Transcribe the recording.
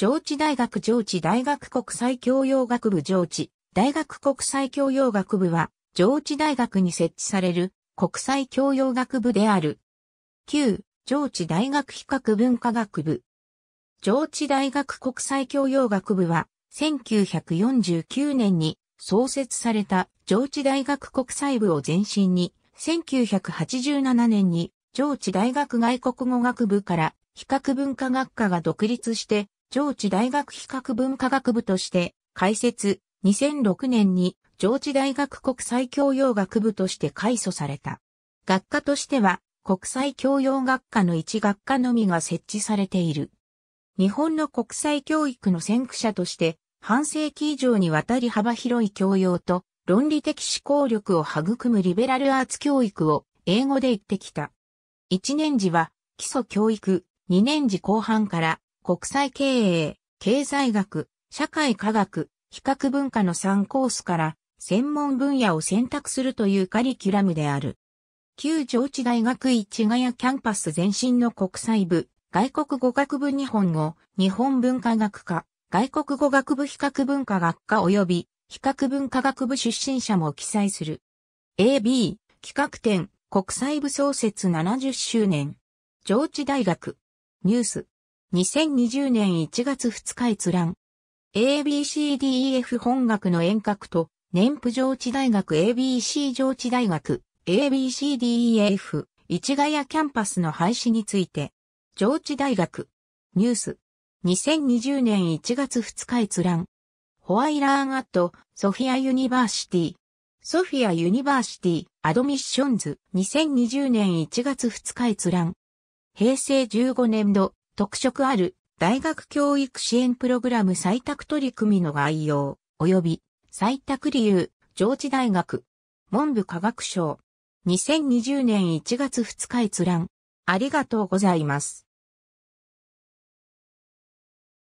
上智大学上智大学国際教養学部上智大学国際教養学部は上智大学に設置される国際教養学部である。旧上智大学比較文化学部。上智大学国際教養学部は1949年に創設された上智大学国際部を前身に1987年に上智大学外国語学部から比較文化学科が独立して上智大学比較文化学部として開設、2006年に上智大学国際教養学部として開祖された。学科としては国際教養学科の1学科のみが設置されている。日本の国際教育の先駆者として半世紀以上にわたり幅広い教養と論理的思考力を育むリベラルアーツ教育を英語で言ってきた。1年時は基礎教育、2年時後半から国際経営、経済学、社会科学、比較文化の3コースから専門分野を選択するというカリキュラムである。旧上智大学市ヶ谷キャンパス前身の国際部、外国語学部日本語、日本文化学科、外国語学部比較文化学科及び比較文化学部出身者も記載する。AB、企画展、国際部創設70周年。上智大学、ニュース。2020年1月2日閲覧。ABCDEF 本学の遠隔と、年譜上智大学 ABC 上智大学 ABCDEF 市ヶ谷キャンパスの廃止について、上智大学ニュース2020年1月2日閲覧ホワイラーンアットソフィアユニバーシティソフィアユニバーシティアドミッションズ2020年1月2日閲覧平成15年度特色ある大学教育支援プログラム採択取り組みの概要、及び採択理由、上智大学、文部科学省、2020年1月2日閲覧。ありがとうございます。